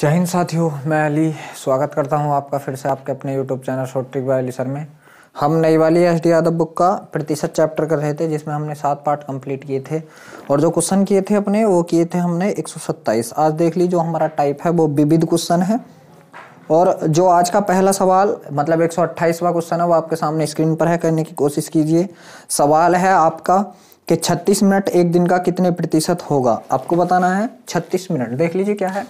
जय हिंद साथियों मैं अली स्वागत करता हूं आपका फिर से आपके अपने YouTube channel short trick by Ali sir में हम नई वाली एस डी यादव बुक का प्रतिशत चैप्टर कर रहे थे जिसमें हमने सात पार्ट कंप्लीट किए थे और जो क्वेश्चन किए थे अपने वो किए थे हमने 127 आज देख ली जो हमारा टाइप है वो विविध क्वेश्चन है और जो आज का पहला सवाल मतलब एक सौ क्वेश्चन है वो आपके सामने स्क्रीन पर है करने की कोशिश कीजिए सवाल है आपका कि 36 मिनट एक दिन का कितने प्रतिशत होगा आपको बताना है 36 मिनट देख लीजिए क्या है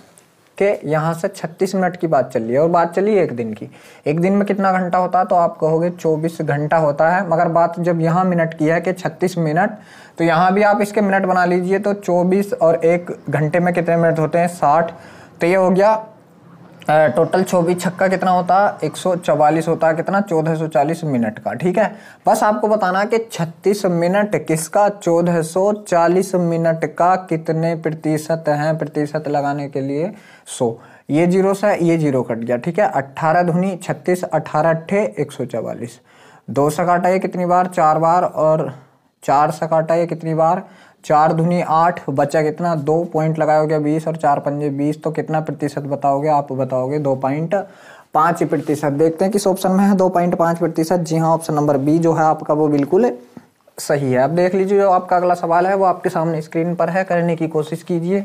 के यहाँ से 36 मिनट की बात चलिए है और बात चली एक दिन की एक दिन में कितना घंटा होता है तो आप कहोगे 24 घंटा होता है मगर बात जब यहाँ मिनट की है कि 36 मिनट तो यहाँ भी आप इसके मिनट बना लीजिए तो 24 और एक घंटे में कितने मिनट होते हैं 60 तो ये हो गया टोटल चौबीस छक्का कितना होता है एक होता है कितना 1440 मिनट का ठीक है बस आपको बताना कि 36 मिनट किसका 1440 मिनट का कितने प्रतिशत हैं प्रतिशत लगाने के लिए सो ये जीरो सा ये जीरो कट गया ठीक है अट्ठारह धुनी छत्तीस अठारह अट्ठे एक सौ चवालीस दो काटा ये कितनी बार चार बार और चार काटा ये कितनी बार चार धुनी आठ बचा कितना दो पॉइंट लगाया गया बीस और चार पंजे बीस तो कितना प्रतिशत बताओगे आप बताओगे दो पॉइंट पाँच प्रतिशत देखते हैं किस ऑप्शन में है दो पॉइंट पाँच प्रतिशत जी हाँ ऑप्शन नंबर बी जो है आपका वो बिल्कुल सही है अब देख लीजिए जो आपका अगला सवाल है वो आपके सामने स्क्रीन पर है करने की कोशिश कीजिए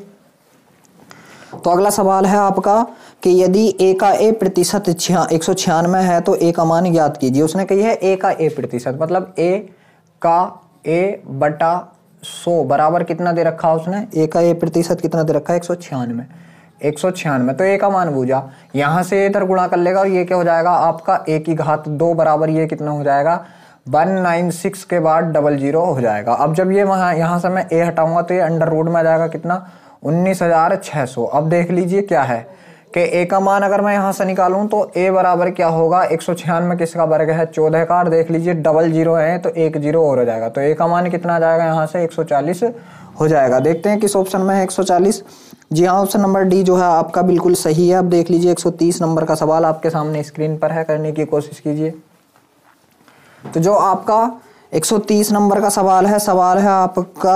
तो अगला सवाल है आपका कि यदि ए का ए प्रतिशत छिया एक सौ छियानवे है तो ए का मान ज्ञात कीजिए उसने कही है ए का ए प्रतिशत मतलब ए का ए बटा सौ बराबर कितना दे रखा है उसने ए का ए प्रतिशत कितना दे रखा है एक सौ छियानवे एक सौ छियानवे तो ए का मान बूझा यहाँ से इधर गुणा कर लेगा और ये क्या हो जाएगा आपका ए की घात दो बराबर ये कितना हो जाएगा वन नाइन सिक्स के बाद डबल जीरो हो जाएगा अब जब ये यहां यहाँ से मैं ए हटाऊंगा तो ये अंडर रूट में आ जाएगा कितना उन्नीस हज़ार छः सौ अब देख लीजिए क्या है कि ए का मान अगर मैं यहाँ से निकालूँ तो ए बराबर क्या होगा एक सौ छियानवे किसका वर्ग है चौदह का और देख लीजिए डबल जीरो है तो एक जीरो और हो जाएगा तो ए का मान कितना जाएगा यहाँ से एक सौ चालीस हो जाएगा देखते हैं किस ऑप्शन में है एक सौ चालीस जी हाँ ऑप्शन नंबर डी जो है आपका बिल्कुल सही है अब देख लीजिए एक सौ तीस नंबर का सवाल आपके सामने स्क्रीन पर है करने की कोशिश कीजिए तो जो आपका 130 नंबर का सवाल है सवाल है आपका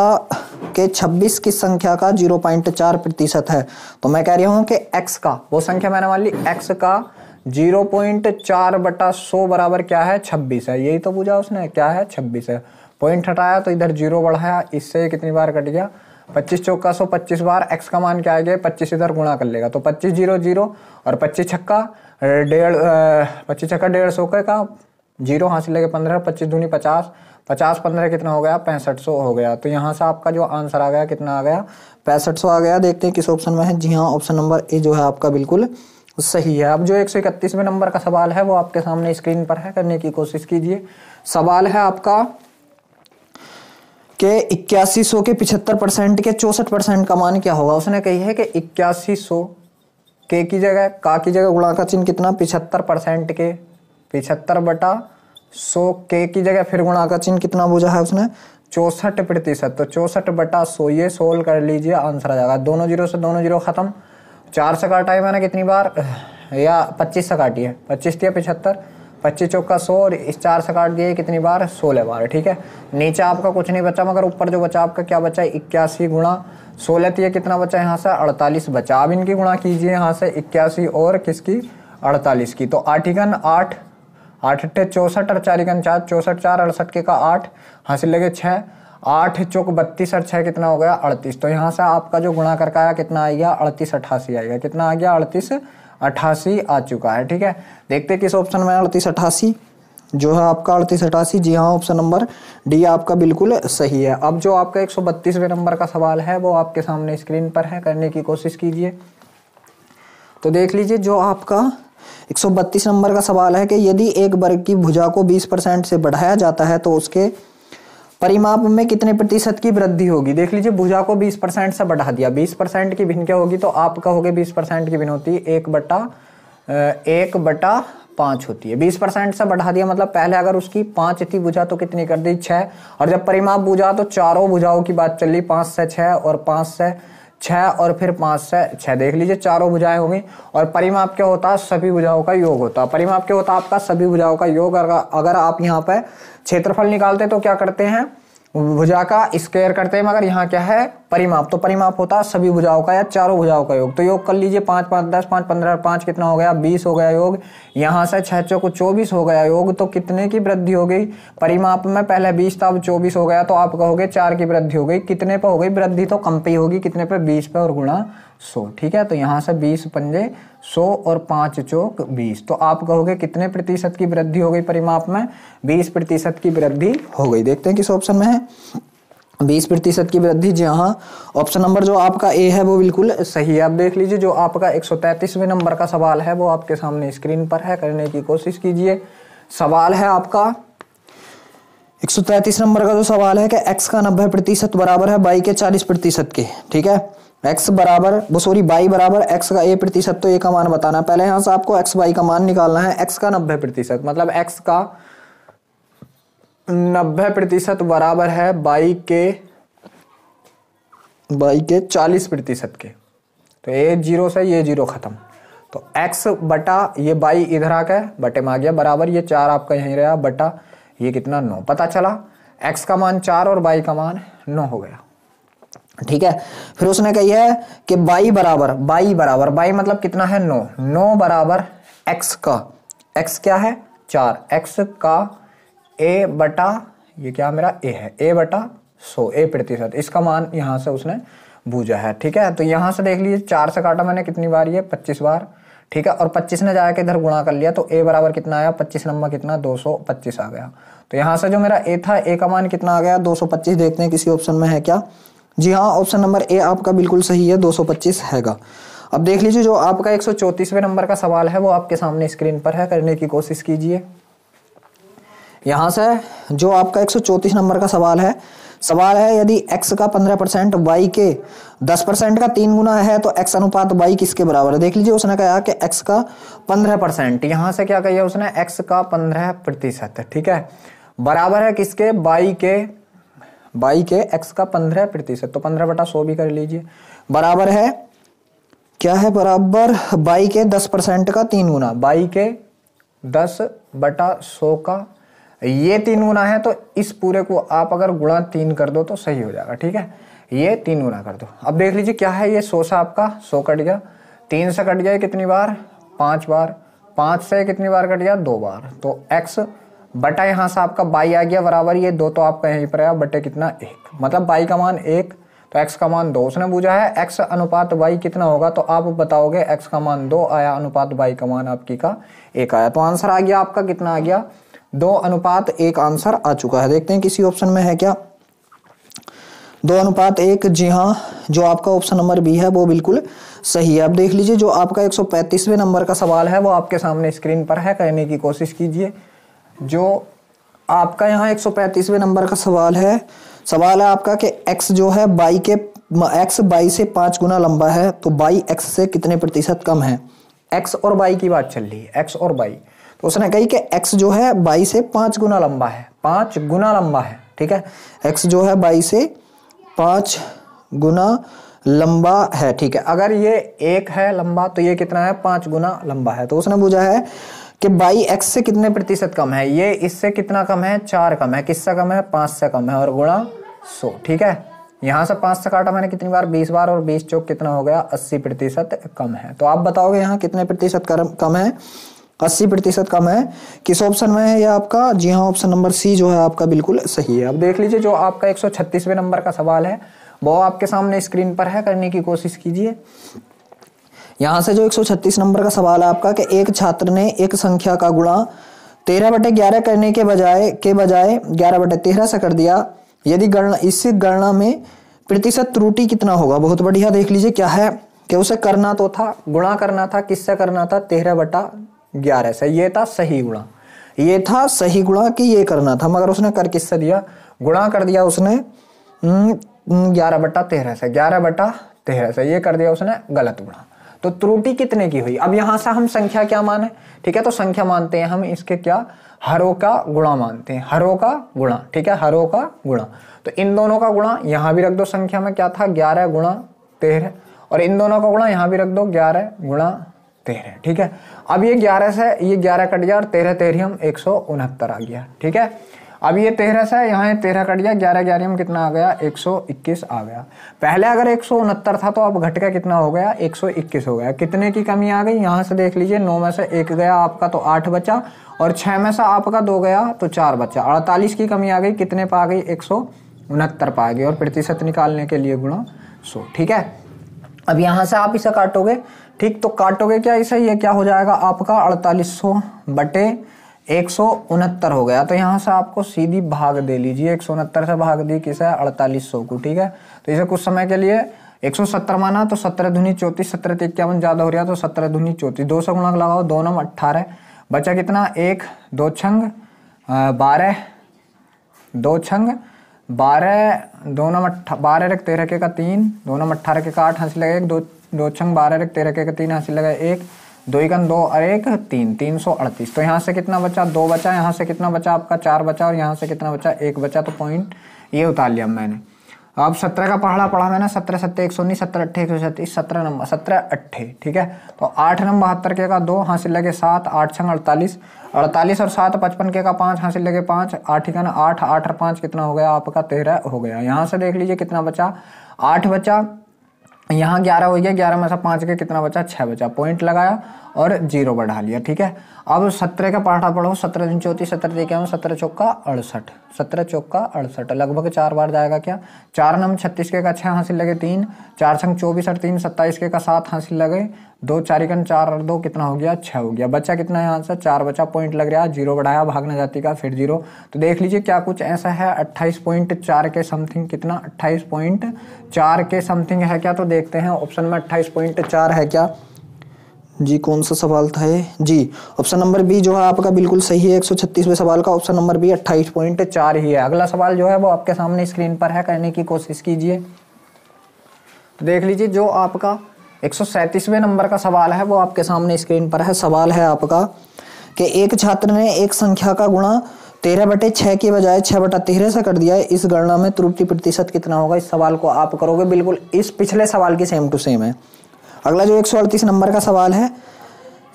के 26 की संख्या का 0.4 प्रतिशत है तो मैं कह रही हूं कि x का वो संख्या मैंने मान ली x का 0.4 पॉइंट बटा सो बराबर क्या है 26 है यही तो पूछा उसने क्या है 26 है पॉइंट हटाया तो इधर जीरो बढ़ाया इससे कितनी बार कट गया 25 चौका सो पच्चीस बार x का मान क्या आएगा पच्चीस इधर गुणा कर लेगा तो पच्चीस जीरो जीरो और पच्चीस छक्का डेढ़ पच्चीस छक्का डेढ़ सौ का जीरो हासिल से पंद्रह पच्चीस धूनी पचास पचास पंद्रह कितना हो गया पैंसठ सौ हो गया तो यहाँ से आपका जो आंसर आ गया कितना आ गया पैंसठ सौ आ गया देखते हैं किस ऑप्शन में है जी हाँ ऑप्शन नंबर ए जो है आपका बिल्कुल सही है अब जो एक सौ इकतीसवें नंबर का सवाल है वो आपके सामने स्क्रीन पर है करने की कोशिश कीजिए सवाल है आपका के इक्यासी सौ के पिछहत्तर परसेंट के चौसठ परसेंट का मान क्या होगा उसने कही है कि इक्यासी सौ के की जगह का की जगह गुणा का चिन्ह कितना पिछहत्तर परसेंट के पिछहत्तर बटा सौ के की जगह फिर गुणा का चिन्ह कितना बुझा है उसने चौसठ प्रतिशत तो चौसठ बटा सौ ये सोल्व कर लीजिए आंसर आ जाएगा दोनों जीरो से दोनों जीरो खत्म चार से काटा है मैंने कितनी बार या पच्चीस से काटी है पच्चीस दिया पिछहत्तर पच्चीस चौका सौ और इस चार से काट दिए कितनी बार सोलह बार ठीक है नीचे आपका कुछ नहीं बचा मगर ऊपर जो बचा आपका क्या बचा है इक्यासी गुणा सोलह तीय कितना बचा यहाँ से अड़तालीस बचा अब इनकी गुणा कीजिए यहाँ से इक्यासी और किसकी अड़तालीस की तो आठिकन आठ आठ अट्ठे चौसठ और चार इकन चार चौसठ चार अड़सठ के का आठ हासिल लगे छः आठ चौक बत्तीस और छः कितना हो गया अड़तीस तो यहाँ से आपका जो गुणा करके आया कितना आ गया अड़तीस अट्ठासी आ गया कितना आ गया अड़तीस अट्ठासी आ चुका है ठीक है देखते किस ऑप्शन में अड़तीस अट्ठासी जो है आपका अड़तीस अट्ठासी जी हाँ ऑप्शन नंबर डी आपका बिल्कुल सही है अब जो आपका एक सौ बत्तीसवें नंबर का सवाल है वो आपके सामने स्क्रीन पर है करने की कोशिश कीजिए तो देख लीजिए जो आपका 132 नंबर का सवाल है कि यदि एक वर्ग की भुजा को 20 परसेंट से बढ़ाया जाता है तो उसके परिमाप में कितने प्रतिशत की वृद्धि होगी देख लीजिए भुजा को 20 परसेंट से बढ़ा दिया 20 परसेंट की भिन्न क्या होगी तो आप कहोगे 20 परसेंट की भिन्न होती है एक बटा एक बटा पाँच होती है बीस परसेंट से बढ़ा दिया मतलब पहले अगर उसकी पाँच थी भुजा तो कितनी कर दी छः और जब परिमाप भुजा तो चारों भुजाओं की बात चल रही पाँच से छः और पाँच से छः और फिर पाँच से छः देख लीजिए चारों भुजाएं होगी और परिमाप क्या होता है सभी भुजाओं का योग होता है परिमाप क्या होता है आपका सभी भुजाओं का योग अगर आप यहाँ पर क्षेत्रफल निकालते हैं तो क्या करते हैं भुजा का स्क्वायर करते हैं मगर यहाँ क्या है परिमाप तो परिमाप होता है सभी भुजाओं का या चारों भुजाओं का योग तो योग कर लीजिए पाँच पाँच दस पाँच पंद्रह पाँच कितना हो गया बीस हो गया योग यहाँ से छः चौक को चौबीस हो गया योग तो कितने की वृद्धि हो गई परिमाप में पहले बीस था अब चौबीस हो गया तो आप कहोगे चार की वृद्धि हो गई कितने पर हो गई वृद्धि तो कम पे होगी कितने पर बीस पे और गुणा सौ ठीक है तो यहाँ से बीस पंजे सौ और पाँच चौक बीस तो आप कहोगे कितने प्रतिशत की वृद्धि हो गई परिमाप में बीस प्रतिशत की वृद्धि हो गई देखते हैं किस ऑप्शन में है बीस प्रतिशत की वृद्धि जी हाँ ऑप्शन नंबर जो आपका ए है वो बिल्कुल सही है आप देख लीजिए जो आपका एक सौ तैंतीसवें नंबर का सवाल है वो आपके सामने स्क्रीन पर है करने की कोशिश कीजिए सवाल है आपका एक सौ तैंतीस नंबर का जो सवाल है कि एक्स का नब्बे प्रतिशत बराबर है बाई के चालीस प्रतिशत के ठीक है एक्स बराबर वो सॉरी बाई बराबर एक्स का ए प्रतिशत तो ए का मान बताना पहले यहां से आपको एक्स बाई का मान निकालना है एक्स का नब्बे प्रतिशत मतलब एक्स का नब्बे प्रतिशत बराबर है बाई के बाई के चालीस प्रतिशत के तो ए जीरो से ये जीरो ख़त्म तो एक्स बटा ये बाई इधर आ गया बटे में आ गया बराबर ये चार आपका यहीं रहा बटा ये कितना नौ पता चला एक्स का मान चार और बाई का मान नौ हो गया ठीक है फिर उसने कही है कि बाई बराबर बाई बराबर बाई मतलब कितना है नो नो बराबर एक्स का एक्स क्या है चार एक्स का ए बटा ये क्या मेरा ए है ए बटा सो ए प्रतिशत इसका मान यहां से उसने बूझा है ठीक है तो यहां से देख लीजिए चार से काटा मैंने कितनी बार ये पच्चीस बार ठीक है और पच्चीस ने जाके इधर गुणा कर लिया तो ए बराबर कितना आया पच्चीस नंबर कितना 225 आ गया तो यहां से जो मेरा ए था ए का मान कितना आ गया 225 देखते हैं किसी ऑप्शन में है क्या जी हाँ ऑप्शन नंबर ए आपका बिल्कुल सही है 225 हैगा अब देख लीजिए जो आपका एक नंबर का सवाल है वो आपके सामने स्क्रीन पर है करने की कोशिश कीजिए यहाँ से जो आपका एक नंबर का सवाल है सवाल है यदि x का 15 परसेंट वाई के 10 परसेंट का तीन गुना है तो x अनुपात y किसके बराबर है देख लीजिए उसने कहा कि x का 15 परसेंट यहाँ से क्या कही उसने x का 15 प्रतिशत ठीक है बराबर है किसके y के बाई के एक्स का पंद्रह प्रतिशत तो पंद्रह बटा सौ भी कर लीजिए बराबर है क्या है बराबर बाई के दस परसेंट का तीन गुना बाई के दस बटा सौ का ये तीन गुना है तो इस पूरे को आप अगर गुणा तीन कर दो तो सही हो जाएगा ठीक है ये तीन गुना कर दो अब देख लीजिए क्या है ये सौ सा आपका सौ कट गया तीन से कट गया कितनी बार पांच बार पांच से कितनी बार कट गया दो बार तो एक्स बटा यहाँ से आपका बाई आ गया बराबर ये दो तो आपका यहीं पर आया बटे कितना एक मतलब बाई का मान एक तो एक्स का मान दो उसने पूछा है एक्स अनुपात बाई कितना होगा तो आप बताओगे एक्स का मान दो आया अनुपात बाई का मान आपकी का एक आया तो आंसर आ गया आपका कितना आ गया दो अनुपात एक आंसर आ चुका है देखते हैं किसी ऑप्शन में है क्या दो अनुपात एक जी हाँ जो आपका ऑप्शन नंबर बी है वो बिल्कुल सही है अब देख लीजिए जो आपका एक नंबर का सवाल है वो आपके सामने स्क्रीन पर है कहने की कोशिश कीजिए जो आपका यहाँ एक सौ नंबर का सवाल है सवाल है आपका कि एक्स जो है बाई के एक्स बाई से पाँच गुना लंबा है तो बाई एक्स से कितने प्रतिशत कम है एक्स और बाई की बात चल रही है एक्स और बाई तो उसने कही कि एक्स जो है बाई से पाँच गुना लंबा है पाँच गुना लंबा है ठीक है एक्स जो है बाई से पाँच गुना लंबा है ठीक है अगर ये एक है लंबा तो ये कितना है पाँच गुना लंबा है तो उसने पूछा है कि बाई एक्स से कितने प्रतिशत कम है ये इससे कितना कम है चार कम है किससे कम है पांच से कम है और गुणा सो ठीक है यहां से पांच से काटा मैंने कितनी बार बीस बार और बीस चौक कितना हो गया अस्सी प्रतिशत कम है तो आप बताओगे यहाँ कितने प्रतिशत कम है अस्सी प्रतिशत कम है किस ऑप्शन में है ये आपका जी हाँ ऑप्शन नंबर सी जो है आपका बिल्कुल सही है अब देख लीजिए जो आपका एक नंबर का सवाल है वो आपके सामने स्क्रीन पर है करने की कोशिश कीजिए यहाँ से जो 136 नंबर का सवाल है आपका कि एक छात्र ने एक संख्या का गुणा तेरह बटे ग्यारह करने के बजाय के बजाय ग्यारह बटे तेरह से कर दिया यदि गणना इस गणना में प्रतिशत त्रुटि कितना होगा बहुत बढ़िया देख लीजिए क्या है कि उसे करना तो था गुणा करना था किससे करना था तेरह बटा ग्यारह से ये था सही गुणा ये था सही गुणा कि ये करना था मगर उसने कर किससे दिया गुणा कर दिया उसने हम्म, हम्म, ग्यारह बटा तेरह से ग्यारह बटा तेरह से ये कर दिया उसने गलत गुणा तो त्रुटि कितने की हुई अब यहां से हम संख्या क्या माने ठीक है तो संख्या मानते हैं हम इसके क्या हरों का गुणा मानते हैं हरों का गुणा ठीक है हरों का गुणा तो इन दोनों का गुणा यहां भी रख दो संख्या में क्या था ग्यारह गुणा तेरह और इन दोनों का गुणा यहां भी रख दो ग्यारह गुणा तेरह ठीक है अब ये ग्यारह से ये ग्यारह कट गया और तेरह तेरह हम एक सौ उनहत्तर आ गया ठीक है अब ये तेरह से यहाँ तेरह कट गया ग्यारह ग्यारह में कितना आ गया एक सौ इक्कीस आ गया पहले अगर एक सौ उनहत्तर था तो अब घट का कितना हो गया एक सौ इक्कीस हो गया कितने की कमी आ गई यहाँ से देख लीजिए नौ में से एक गया आपका तो आठ बचा और छः में से आपका दो गया तो चार बचा अड़तालीस की कमी आ गई कितने पर आ गई एक सौ उनहत्तर पर आ गई और प्रतिशत निकालने के लिए गुणा सौ ठीक है अब यहाँ से आप इसे काटोगे ठीक तो काटोगे क्या इसे ये क्या हो जाएगा आपका अड़तालीस सौ बटे एक हो गया तो यहाँ से आपको सीधी भाग दे लीजिए एक से भाग दी किसे अड़तालीस सौ को ठीक है तो इसे कुछ समय के लिए 170 माना तो सत्रह धुनी चौतीस सत्रह इक्यावन ज़्यादा हो रहा तो सत्रह धुनी चौतीस दो सौ गुणा लगाओ दो नम अठारह बचा कितना एक दो छंग बारह दो छंग बारह दो नम बारह रख तेरह के का तीन दो नम अठारह के का आठ हंसी एक दो दो छंग बारह रख तेरह के का तीन हंसी लगा एक दो एकन दो और एक तीन तीन सौ अड़तीस तो यहाँ से कितना बचा दो बचा यहाँ से कितना बचा आपका चार बचा और यहाँ से कितना बचा एक बचा तो पॉइंट ये उतार लिया मैंने अब सत्रह का पहाड़ा पढ़ा मैंने सत्रह सत्तर एक सौ उन्नीस सत्रह अट्ठे एक सौ छत्तीस सत्रह नंबर सत्रह अट्ठे ठीक है तो आठ नंबर बहत्तर के का दो हासिल लगे सात आठ छंग अड़तालीस अड़तालीस और सात पचपन के का पाँच हासिल लगे पाँच आठ इकन आठ आठ और पाँच कितना हो गया आपका तेरह हो गया यहाँ से देख लीजिए कितना बचा आठ बचा यहाँ ग्यारह हो गया ग्यारह में से पाँच के कितना बचा छः बचा पॉइंट लगाया और जीरो बढ़ा लिया ठीक है अब सत्रह का पाठा पढ़ो सत्रह दिन चौथी सत्रह दे क्या सत्रह चौका अड़सठ सत्रह चौका अड़सठ लगभग चार बार जाएगा क्या चार नम छत्तीस के का छः हासिल लगे तीन चार संग चौबीस और तीन सत्ताईस के का सात हासिल लगे दो चारिकन चार और दो कितना हो गया छः हो गया बच्चा कितना है यहाँ से चार बच्चा पॉइंट लग रहा है जीरो बढ़ाया भागना जाती का फिर जीरो तो देख लीजिए क्या कुछ ऐसा है अट्ठाईस पॉइंट चार के समथिंग कितना अट्ठाईस पॉइंट चार के समथिंग है क्या तो देखते हैं ऑप्शन में अट्ठाईस पॉइंट चार है क्या जी कौन सा सवाल था ये जी ऑप्शन नंबर बी जो है आपका बिल्कुल सही है एक सौ सवाल का ऑप्शन नंबर बी अट्ठाईस पॉइंट चार ही है अगला सवाल जो है वो आपके सामने स्क्रीन पर है करने की कोशिश कीजिए तो देख लीजिए जो आपका एक सौ नंबर का सवाल है वो आपके सामने स्क्रीन पर है सवाल है आपका कि एक छात्र ने एक संख्या का गुणा तेरह बटे छः के बजाय छः बटा तेरह से कर दिया है इस गणना में त्रुटि प्रतिशत कितना होगा इस सवाल को आप करोगे बिल्कुल इस पिछले सवाल की सेम टू सेम है अगला जो एक नंबर का सवाल है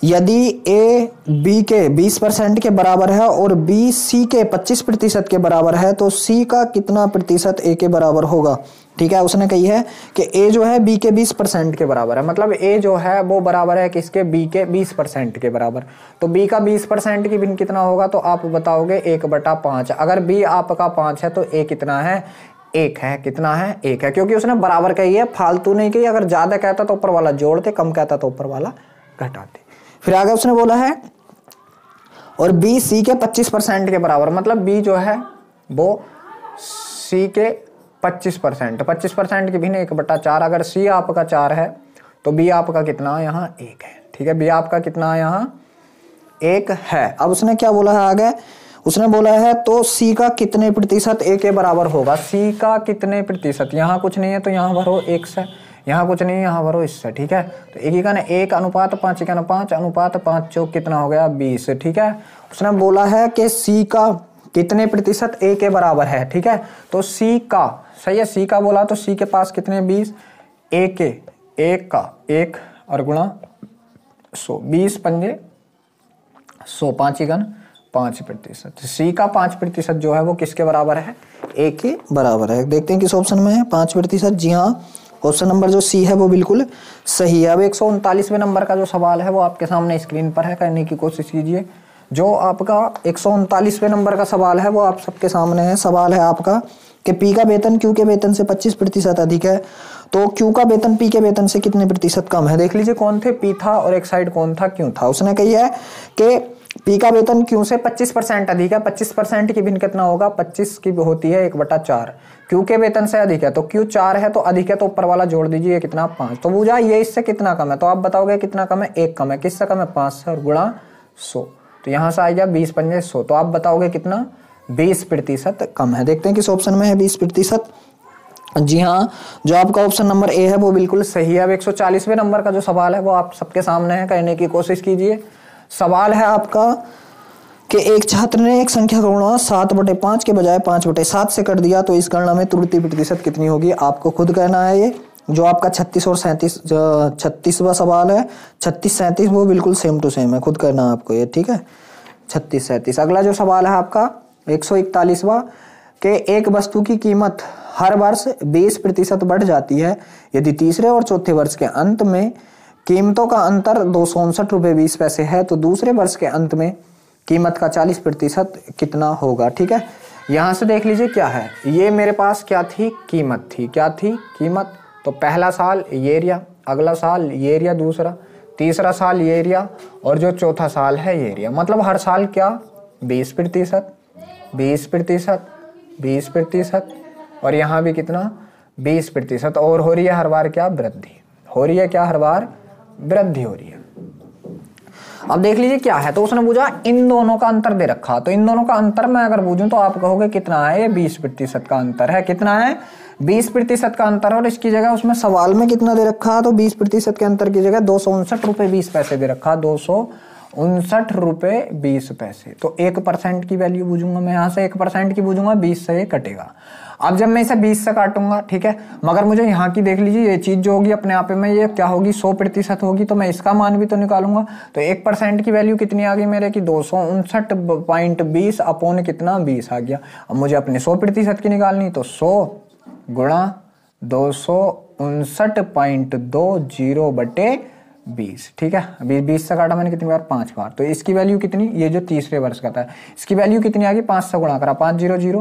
यदि ए बी के 20 परसेंट के बराबर है और बी सी के 25 प्रतिशत के बराबर है तो सी का कितना प्रतिशत ए के बराबर होगा ठीक है उसने कही है कि ए जो है बी के 20 परसेंट के बराबर है मतलब ए जो है वो बराबर है किसके बी के 20 परसेंट के बराबर तो बी का 20 परसेंट की बिन कितना होगा तो आप बताओगे एक बटा पांच अगर बी आपका पांच है तो ए कितना है एक है कितना है एक है क्योंकि उसने बराबर कही है फालतू नहीं कही अगर ज़्यादा कहता तो ऊपर वाला जोड़ते कम कहता तो ऊपर वाला घटाते फिर आगे उसने बोला है और बी सी के पच्चीस परसेंट के बराबर मतलब बी जो है वो सी के पच्चीस परसेंट पच्चीस परसेंट की भी नहीं एक बट्टा चार अगर सी आपका चार है तो बी आपका कितना यहाँ एक है ठीक है बी आपका कितना यहाँ एक है अब उसने क्या बोला है आगे उसने बोला है तो सी का कितने प्रतिशत ए के बराबर होगा सी का कितने प्रतिशत यहाँ कुछ नहीं है तो यहाँ भरो एक से यहाँ कुछ नहीं है यहाँ भरो इससे ठीक है तो एक ही का ना एक अनुपात पाँच एक पाँच अनुपात पाँच चौक कितना हो गया बीस ठीक है उसने बोला है कि सी का कितने प्रतिशत ए के बराबर है ठीक है तो सी का सही है सी का बोला तो सी के पास कितने बीस ए के एक का एक और गुणा सो बीस पंजे सो पाँच ही पांच प्रतिशत सी तो का पांच प्रतिशत जो है वो किसके बराबर है ए के बराबर है देखते हैं किस ऑप्शन में है पांच प्रतिशत जी हाँ ऑप्शन नंबर जो सी है वो बिल्कुल सही है अब एक नंबर का जो सवाल है वो आपके सामने स्क्रीन पर है करने की कोशिश कीजिए जो आपका एक नंबर का सवाल है वो आप सबके सामने है सवाल है आपका कि पी का वेतन क्यू के वेतन से 25 प्रतिशत अधिक है तो क्यू का वेतन पी के वेतन से कितने प्रतिशत कम है देख लीजिए कौन थे पी था और एक साइड कौन था क्यों था उसने कही है कि पी का वेतन क्यू से 25 परसेंट अधिक है 25 परसेंट की भिन्न कितना होगा 25 की होती है एक बटा चार क्यू के वेतन से अधिक है तो क्यू चार है तो अधिक है तो ऊपर वाला जोड़ दीजिए कितना पांच तो बुझा ये इससे कितना कम है तो आप बताओगे कितना कम है एक कम है किससे कम है पांच से और गुणा सो तो यहाँ से आ गया बीस पंजे सो तो आप बताओगे कितना बीस प्रतिशत कम है देखते हैं किस ऑप्शन में है बीस प्रतिशत जी हाँ जो आपका ऑप्शन नंबर ए है वो बिल्कुल सही है अब एक सौ नंबर का जो सवाल है वो आप सबके सामने है करने की कोशिश कीजिए सवाल है आपका कि एक छात्र ने एक संख्या गुणा सात बटे पांच के बजाय पांच बटे सात से कर दिया तो इस गणना में त्रुटि प्रतिशत कितनी होगी आपको खुद कहना है ये जो आपका छत्तीस और सैंतीस छत्तीसवा सवाल है छत्तीस सैंतीस वो बिल्कुल सेम टू सेम है खुद करना आपको ये ठीक है छत्तीस सैंतीस अगला जो सवाल है आपका एक सौ इकतालीसवा के एक वस्तु की कीमत हर वर्ष बीस प्रतिशत बढ़ जाती है यदि तीसरे और चौथे वर्ष के अंत में कीमतों का अंतर दो सौ उनसठ रुपये बीस पैसे है तो दूसरे वर्ष के अंत में कीमत का चालीस प्रतिशत कितना होगा ठीक है यहाँ से देख लीजिए क्या है ये मेरे पास क्या थी कीमत थी क्या थी कीमत तो पहला साल ये एरिया अगला साल ये एरिया दूसरा तीसरा साल ये एरिया और जो चौथा साल है ये एरिया मतलब हर साल क्या बीस प्रतिशत बीस प्रतिशत बीस प्रतिशत और यहाँ भी कितना बीस प्रतिशत और हो रही है हर बार क्या वृद्धि हो रही है क्या हर बार वृद्धि हो रही है अब देख लीजिए क्या है तो उसने पूछा इन दोनों का अंतर दे रखा तो इन दोनों का अंतर मैं अगर पूछूं तो आप कहोगे कितना है बीस प्रतिशत का अंतर है कितना है बीस प्रतिशत का अंतर और इसकी जगह उसमें सवाल में कितना दे रखा तो बीस प्रतिशत के अंतर की जगह दो सौ उनसठ रुपए बीस पैसे दे रखा दो सौ उनसठ रुपए बीस पैसे तो एक परसेंट की वैल्यू बूझूंगा मैं यहां से एक परसेंट की बूझूंगा बीस से ये कटेगा अब जब मैं इसे बीस से काटूंगा ठीक है मगर मुझे यहां की देख लीजिए ये चीज़ जो होगी अपने आप में ये क्या होगी सौ प्रतिशत होगी तो मैं इसका मान भी तो निकालूंगा तो एक परसेंट की वैल्यू कितनी आ गई मेरे की दो सौ उनसठ पॉइंट बीस अपोन कितना बीस आ गया अब मुझे अपने सौ प्रतिशत की निकालनी तो सौ गुणा दो सौ उनसठ पॉइंट दो जीरो बटे बीस ठीक है बीस बीस से काटा मैंने कितनी बार पांच बार तो इसकी वैल्यू कितनी ये जो तीसरे वर्ष का था इसकी वैल्यू कितनी आ गई पांच सौ गुणा करा पांच जीरो जीरो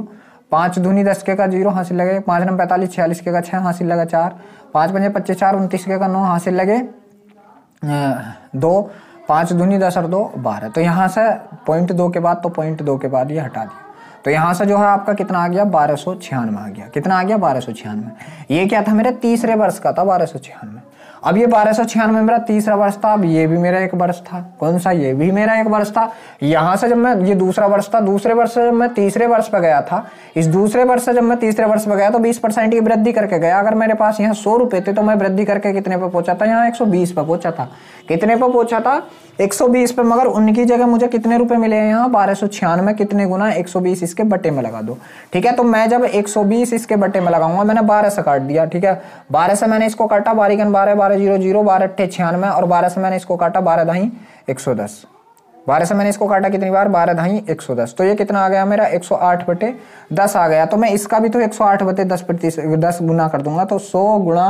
पांच धुनी दस के का जीरो हासिल लगे पांच नंबर पैंतालीस छियालीस के का छह हासिल लगा चार पांच पंजे पच्चीस चार उनतीस के का नौ हासिल लगे दो पांच धुनी दस और दो बारह तो यहां से पॉइंट दो के बाद तो पॉइंट दो के बाद ये हटा दिया तो यहाँ से जो है आपका कितना आ गया बारह सौ छियानवे आ गया कितना आ गया बारह सौ छियानवे ये क्या था मेरे तीसरे वर्ष का था बारह सौ छियानवे अब ये बारह सौ छियानवे मेरा तीसरा वर्ष था अब ये भी मेरा एक वर्ष था कौन सा ये भी मेरा एक वर्ष था यहाँ से जब मैं ये दूसरा वर्ष था दूसरे वर्ष से जब मैं तीसरे वर्ष पर गया था इस दूसरे वर्ष से जब मैं तीसरे वर्ष पर गया तो बीस परसेंट की वृद्धि करके गया अगर मेरे पास यहाँ सौ रुपये थे तो मैं वृद्धि करके कितने पर पहुंचा था यहाँ एक सौ बीस पर पहुंचा था कितने पर पहुंचा था एक सौ बीस पे मगर उनकी जगह मुझे कितने रुपए मिले हैं यहाँ बारह सौ छियानवे कितने गुना एक सौ बीस इसके बट्टे में लगा दो ठीक है तो मैं जब एक सौ बीस इसके बट्टे में लगाऊंगा मैंने बारह से काट दिया ठीक है बारह से मैंने इसको काटा बारीकन बारह बारह बारह जीरो जीरो बारह अट्ठे छियानवे और बारह से मैंने इसको काटा बारह दही एक सौ दस बारह से मैंने इसको काटा कितनी बार बारह दही एक सौ दस तो ये कितना आ गया मेरा एक सौ आठ बटे दस आ गया तो मैं इसका भी तो एक सौ आठ बटे दस प्रतिशत दस गुना कर दूंगा तो सौ गुणा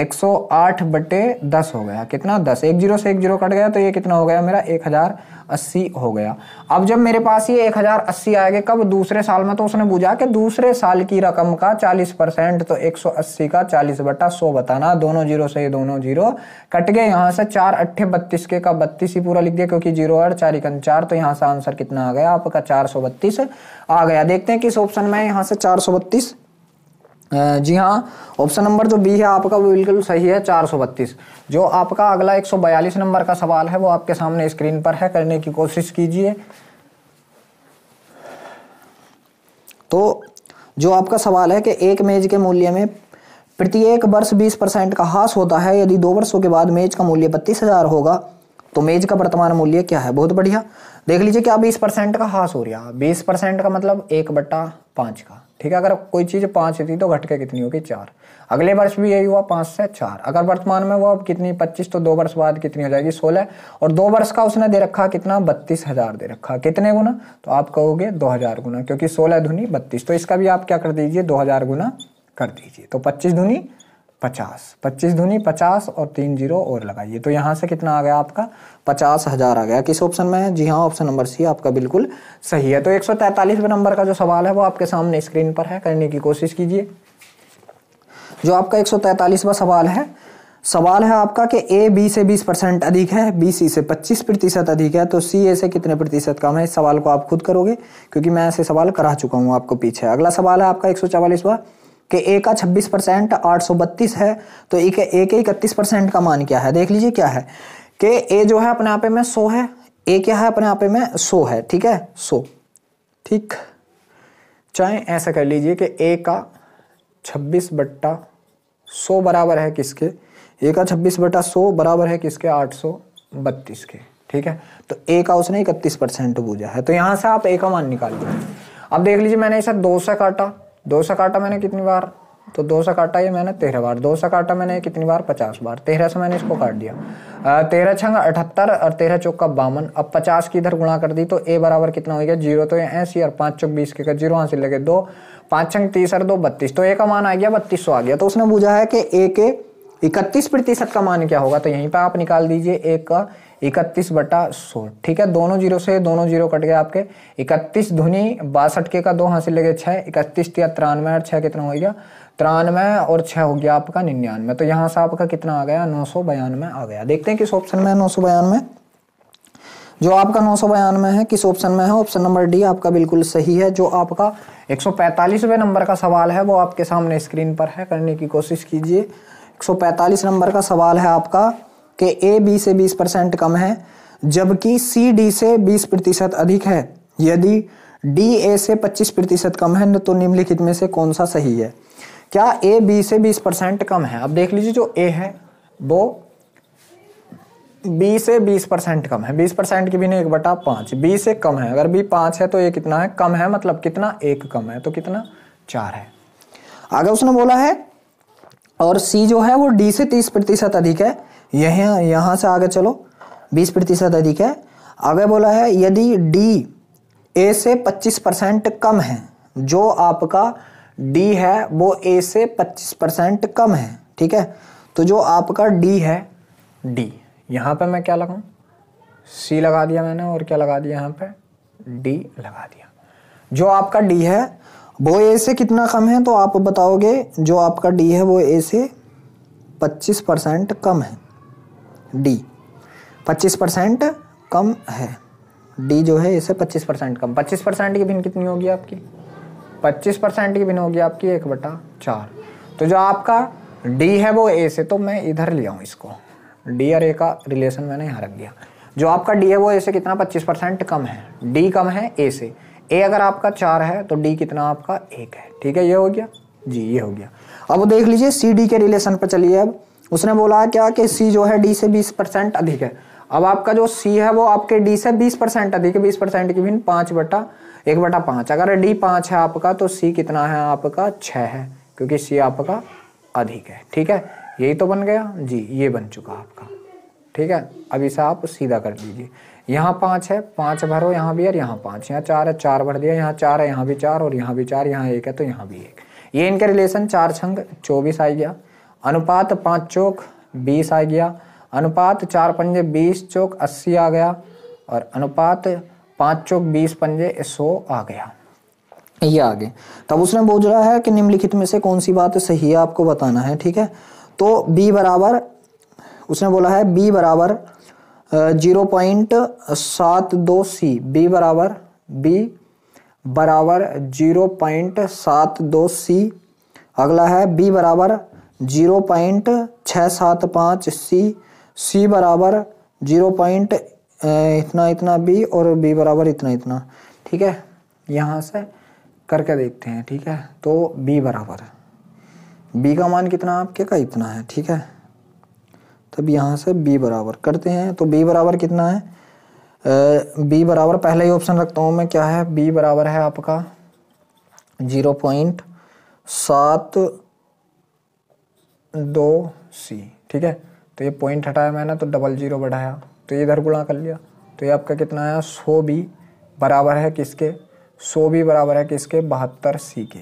108 बटे दस हो गया कितना दस एक जीरो से एक जीरो कट गया तो ये कितना हो गया मेरा एक हज़ार अस्सी हो गया अब जब मेरे पास ये एक हज़ार अस्सी आएगा कब दूसरे साल में तो उसने बुझा कि दूसरे साल की रकम का चालीस परसेंट तो एक सौ अस्सी का चालीस बटा सौ बताना दोनों जीरो से ये दोनों जीरो कट गए यहाँ से चार अट्ठे बत्तीस के का बत्तीस ही पूरा लिख दिया क्योंकि जीरो और चार इकन चार तो यहाँ से आंसर कितना आ गया आपका चार सौ बत्तीस आ गया देखते हैं किस ऑप्शन में यहाँ से चार सौ बत्तीस जी हाँ ऑप्शन नंबर जो बी है आपका वो बिल्कुल सही है चार सौ बत्तीस जो आपका अगला एक सौ बयालीस नंबर का सवाल है वो आपके सामने स्क्रीन पर है करने की कोशिश कीजिए तो जो आपका सवाल है कि एक मेज के मूल्य में प्रत्येक वर्ष बीस परसेंट का हास होता है यदि दो वर्षों के बाद मेज का मूल्य बत्तीस हजार होगा तो मेज का वर्तमान मूल्य क्या है बहुत बढ़िया देख लीजिए क्या बीस परसेंट का हास हो रहा है बीस परसेंट का मतलब एक बट्टा पांच का ठीक है अगर कोई चीज़ पांच थी तो घटके कितनी होगी चार अगले वर्ष भी यही हुआ पांच से चार अगर वर्तमान में वो अब कितनी पच्चीस तो दो वर्ष बाद कितनी हो जाएगी सोलह और दो वर्ष का उसने दे रखा कितना बत्तीस हज़ार दे रखा कितने गुना तो आप कहोगे दो हज़ार गुना क्योंकि सोलह धुनी बत्तीस तो इसका भी आप क्या कर दीजिए दो हज़ार गुना कर दीजिए तो पच्चीस धुनी पचास पच्चीस धुनी पचास और तीन जीरो और लगाइए तो यहां से कितना आ गया आपका पचास हज़ार आ गया किस ऑप्शन में जी हाँ ऑप्शन नंबर सी आपका बिल्कुल सही है तो एक सौ नंबर का जो सवाल है वो आपके सामने स्क्रीन पर है करने की कोशिश कीजिए जो आपका एक सौ सवाल है सवाल है आपका कि ए बी से 20 परसेंट अधिक है बी सी से 25 प्रतिशत अधिक है तो सी ए से कितने प्रतिशत कम है इस सवाल को आप खुद करोगे क्योंकि मैं ऐसे सवाल करा चुका हूं आपको पीछे अगला सवाल है आपका एक सौ कि ए का 26 परसेंट आठ है तो ए के इकतीस परसेंट का मान क्या है देख लीजिए क्या है कि ए जो है अपने आप में सो है ए क्या है अपने आप में सो है ठीक है सो ठीक चाहे ऐसा कर लीजिए कि ए का छब्बीस बट्टा सो बराबर है किसके ए का छब्बीस बट्टा सो बराबर है किसके आठ सो बत्तीस के ठीक है तो ए का उसने इकतीस परसेंट बूझा है तो यहां से आप ए का मान निकालिए अब देख लीजिए मैंने इसे दो से काटा दो से काटा मैंने कितनी बार तो दो सौ काटा ये मैंने तेरह बार दो से काटा मैंने कितनी बार पचास बार तेरह से मैंने इसको काट दिया तेरह छंग अठहत्तर और तेरह चौका बावन अब पचास की इधर गुणा कर दी तो ए बराबर कितना हो गया जीरो तो ये सी और पाँच चौक बीस के जीरो हासिल लगे दो पाँच छंग तीस और दो बत्तीस तो ए का मान आ गया बत्तीस सौ आ गया तो उसने पूछा है कि ए के इकतीस प्रतिशत का मान क्या होगा तो यहीं पर आप निकाल दीजिए एक का इकतीस बटा सौ ठीक है दोनों जीरो से दोनों जीरो कट गए आपके इकतीस धुनी बासठ के का दो हासिल लगे छः इकतीस तिया तिरानवे और छः कितना हो गया तिरानवे और छः हो गया आपका निन्यानवे तो यहाँ से आपका कितना आ गया नौ सौ बयानवे आ गया देखते हैं किस ऑप्शन में है नौ सौ बयानवे जो आपका नौ सौ बयानवे है किस ऑप्शन में है ऑप्शन नंबर डी आपका बिल्कुल सही है जो आपका एक सौ पैंतालीसवें नंबर का सवाल है वो आपके सामने स्क्रीन पर है करने की कोशिश कीजिए एक सौ पैंतालीस नंबर का सवाल है आपका कि ए बी से बीस परसेंट कम है जबकि सी डी से बीस प्रतिशत अधिक है यदि डी ए से पच्चीस प्रतिशत कम है तो निम्नलिखित में से कौन सा सही है क्या ए बी से बीस परसेंट कम है अब देख लीजिए जो ए है वो बी से बीस परसेंट कम है बीस परसेंट की भी नहीं एक बटा पांच बी से कम है अगर बी पांच है तो ये कितना है कम है मतलब कितना एक कम है तो कितना चार है आगे उसने बोला है और सी जो है वो डी से तीस प्रतिशत अधिक है यही यहां से आगे चलो बीस प्रतिशत अधिक है आगे बोला है यदि डी ए से पच्चीस परसेंट कम है जो आपका डी है वो ए से 25 परसेंट कम है ठीक है तो जो आपका डी है डी यहाँ पे मैं क्या लगाऊँ सी लगा दिया मैंने और क्या लगा दिया यहाँ पे डी लगा दिया जो आपका डी है वो ए से कितना कम है तो आप बताओगे जो आपका डी है वो ए से 25 परसेंट कम है डी 25 परसेंट कम है डी जो है इसे पच्चीस 25 परसेंट कम 25 परसेंट की भिन्न कितनी होगी आपकी पच्चीस परसेंट की बिन होगी आपकी एक बटा चार तो जो आपका डी है वो ए से तो मैं इधर ले आऊँ इसको डी और ए का रिलेशन मैंने यहाँ रख दिया जो आपका डी है वो ए से कितना पच्चीस परसेंट कम है डी कम है ए से ए अगर आपका चार है तो डी कितना आपका एक है ठीक है ये हो गया जी ये हो गया अब देख लीजिए सी डी के रिलेशन पर चलिए अब उसने बोला क्या कि सी जो है डी से बीस परसेंट अधिक है अब आपका जो सी है वो आपके डी से बीस परसेंट अधिक है बीस परसेंट की भिन्न पाँच बटा एक बटा पाँच अगर डी पाँच है आपका तो सी कितना है आपका छः है क्योंकि सी आपका अधिक है ठीक है यही तो बन गया जी ये बन चुका आपका ठीक है अब इसे आप सीधा कर दीजिए यहाँ पाँच है पाँच भरो यहाँ भी और यहाँ पाँच यहाँ चार है चार भर दिया यहाँ चार है यहाँ भी चार और यहाँ भी चार यहाँ एक है तो यहाँ भी एक ये इनके रिलेशन चार छंग चौबीस आ गया अनुपात पाँच चौक बीस आ गया अनुपात चार पंजे बीस चौक अस्सी आ गया और अनुपात पांच चौक बीस पंजे सो आ गया ये आगे तब उसने बोझ रहा है कि निम्नलिखित में से कौन सी बात सही है आपको बताना है ठीक है तो बी बराबर उसने बोला है बी बराबर जीरो पॉइंट सात दो सी बी बराबर बी बराबर जीरो पॉइंट सात दो सी अगला है बी बराबर जीरो पॉइंट छः सात पाँच सी सी बराबर जीरो पॉइंट इतना इतना बी और बी बराबर इतना इतना ठीक है यहाँ से करके देखते हैं ठीक है तो बी बराबर बी का मान कितना आपके का इतना है ठीक है तब यहाँ से बी बराबर करते हैं तो बी बराबर कितना है बी बराबर पहला ही ऑप्शन रखता हूँ मैं क्या है बी बराबर है आपका जीरो पॉइंट सात दो सी ठीक है तो ये पॉइंट हटाया मैंने तो डबल जीरो बढ़ाया तो इधर गुणा कर लिया तो ये आपका कितना आया सो बी बराबर है किसके सो बी बराबर है किसके बहत्तर सी के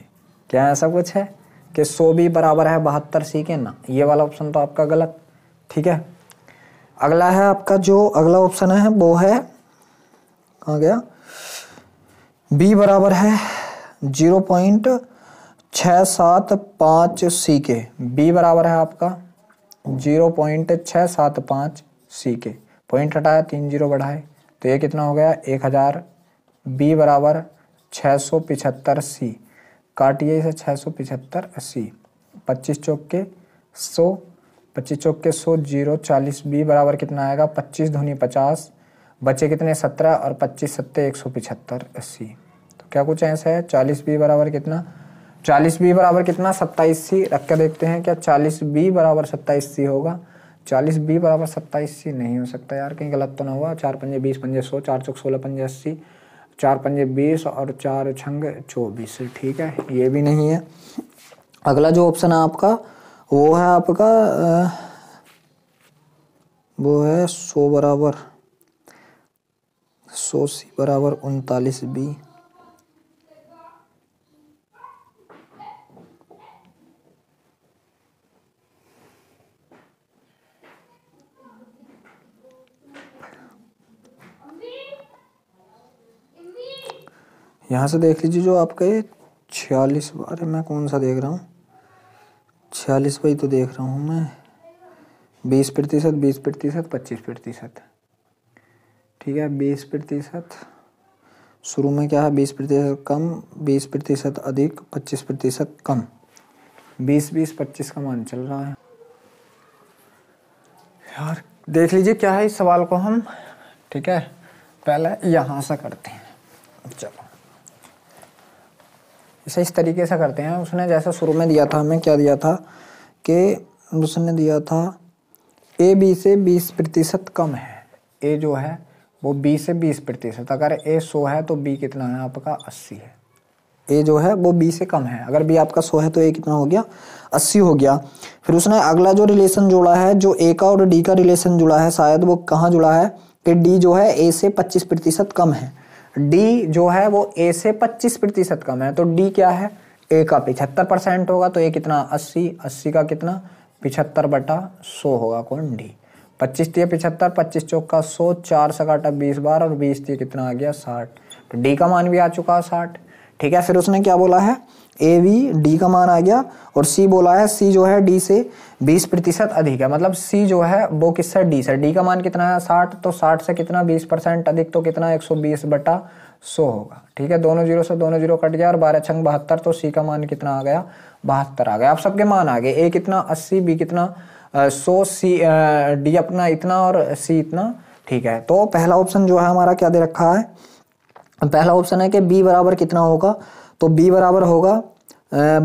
क्या ऐसा कुछ है कि सो बी बराबर है बहत्तर सी के ना ये वाला ऑप्शन तो आपका गलत ठीक है अगला है आपका जो अगला ऑप्शन है वो है कहा गया बी बराबर है जीरो पॉइंट छ सात पाँच सी के बी बराबर है आपका जीरो पॉइंट छ सात पाँच सी के पॉइंट हटाया तीन जीरो बढ़ाए तो ये कितना हो गया एक हज़ार बी बराबर छः सौ पिछहत्तर सी काटिए इसे छः सौ पिछहत्तर अस्सी पच्चीस चौक के सौ पच्चीस चौक के सौ जीरो चालीस बी बराबर कितना आएगा पच्चीस धोनी पचास बचे कितने सत्रह और पच्चीस सत्तर एक सौ पिछहत्तर अस्सी तो क्या कुछ ऐसा है चालीस बी बराबर कितना चालीस बी बराबर कितना सत्ताईस सी रख कर देखते हैं क्या चालीस बी बराबर सत्ताईस सी होगा चालीस बी बराबर सत्ताईस सी नहीं हो सकता यार कहीं गलत तो ना हुआ चार पंजे बीस पंजे सौ चार चौक सोलह पंजे अस्सी चार पंजे बीस और चार छंग चौबीस ठीक है ये भी नहीं है अगला जो ऑप्शन है आपका वो है आपका वो है सौ बराबर सौ सी बराबर उनतालीस बी यहाँ से देख लीजिए जो आपका ये छियालीस अरे मैं कौन सा देख रहा हूँ छियालीस पर तो देख रहा हूँ मैं बीस प्रतिशत बीस प्रतिशत पच्चीस प्रतिशत ठीक है बीस प्रतिशत शुरू में क्या है बीस प्रतिशत कम बीस प्रतिशत अधिक पच्चीस प्रतिशत कम बीस बीस पच्चीस का मान चल रहा है यार देख लीजिए क्या है इस सवाल को हम ठीक है पहले यहाँ से करते हैं चलो इसे इस तरीके से करते हैं उसने जैसा शुरू में दिया था हमें क्या दिया था कि उसने दिया था ए बी से बीस प्रतिशत कम है ए जो है वो बी से बीस प्रतिशत अगर ए सो है तो बी कितना है आपका अस्सी है ए जो है वो बी से कम है अगर बी आपका सो है तो ए कितना हो गया अस्सी हो गया फिर उसने अगला जो रिलेशन जुड़ा है जो ए का और डी का रिलेशन जुड़ा है शायद वो कहाँ जुड़ा है कि डी जो है ए से पच्चीस प्रतिशत कम है डी जो है वो ए से 25 प्रतिशत कम है तो डी क्या है ए का पिछहत्तर परसेंट होगा तो ए कितना 80 80 का कितना पिछहत्तर बटा सौ होगा कौन डी पच्चीस तीय पिछहत्तर पच्चीस चौक का सौ चार सकाटा बीस बार और बीस तीय कितना आ गया साठ तो डी का मान भी आ चुका साठ ठीक है फिर उसने क्या बोला है ए वी डी का मान आ गया और सी बोला है सी जो है डी से 20 प्रतिशत अधिक है मतलब सी जो है वो किससे डी से डी का मान कितना है 60 तो 60 से कितना 20 परसेंट अधिक तो कितना 120 बटा 100 होगा ठीक है दोनों जीरो से दोनों जीरो कट गया और बारह छंग बहत्तर तो सी का मान कितना आ गया बहत्तर आ गया आप सबके मान आ गए ए कितना अस्सी बी कितना सो सी डी अपना इतना और सी इतना ठीक है तो पहला ऑप्शन जो है हमारा क्या दे रखा है पहला ऑप्शन है कि बी बराबर कितना होगा तो बी बराबर होगा